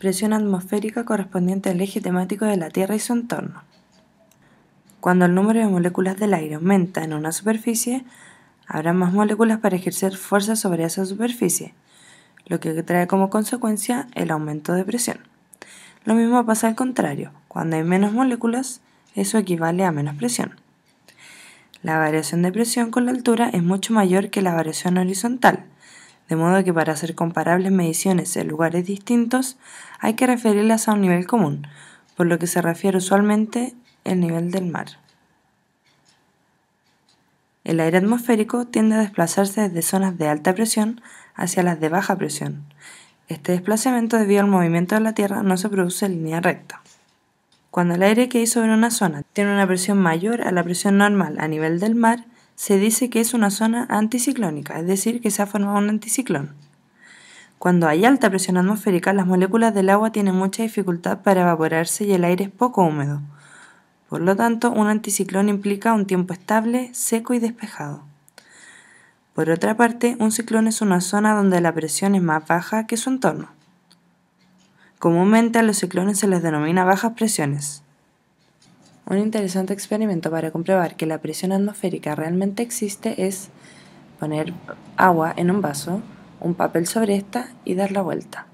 presión atmosférica correspondiente al eje temático de la Tierra y su entorno. Cuando el número de moléculas del aire aumenta en una superficie, habrá más moléculas para ejercer fuerza sobre esa superficie, lo que trae como consecuencia el aumento de presión. Lo mismo pasa al contrario, cuando hay menos moléculas, eso equivale a menos presión. La variación de presión con la altura es mucho mayor que la variación horizontal, de modo que para hacer comparables mediciones en lugares distintos hay que referirlas a un nivel común, por lo que se refiere usualmente el nivel del mar. El aire atmosférico tiende a desplazarse desde zonas de alta presión hacia las de baja presión. Este desplazamiento debido al movimiento de la Tierra no se produce en línea recta. Cuando el aire que hay sobre una zona tiene una presión mayor a la presión normal a nivel del mar, se dice que es una zona anticiclónica, es decir, que se ha formado un anticiclón. Cuando hay alta presión atmosférica, las moléculas del agua tienen mucha dificultad para evaporarse y el aire es poco húmedo. Por lo tanto, un anticiclón implica un tiempo estable, seco y despejado. Por otra parte, un ciclón es una zona donde la presión es más baja que su entorno. Comúnmente a los ciclones se les denomina bajas presiones. Un interesante experimento para comprobar que la presión atmosférica realmente existe es poner agua en un vaso, un papel sobre esta y dar la vuelta.